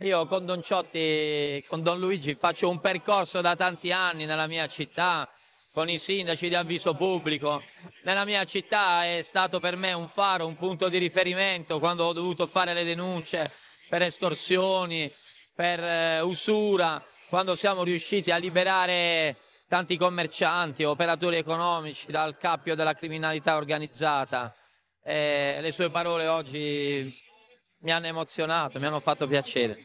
Io con Don Ciotti, con Don Luigi, faccio un percorso da tanti anni nella mia città, con i sindaci di avviso pubblico. Nella mia città è stato per me un faro, un punto di riferimento quando ho dovuto fare le denunce per estorsioni, per eh, usura, quando siamo riusciti a liberare tanti commercianti, operatori economici dal cappio della criminalità organizzata. Eh, le sue parole oggi mi hanno emozionato, mi hanno fatto piacere.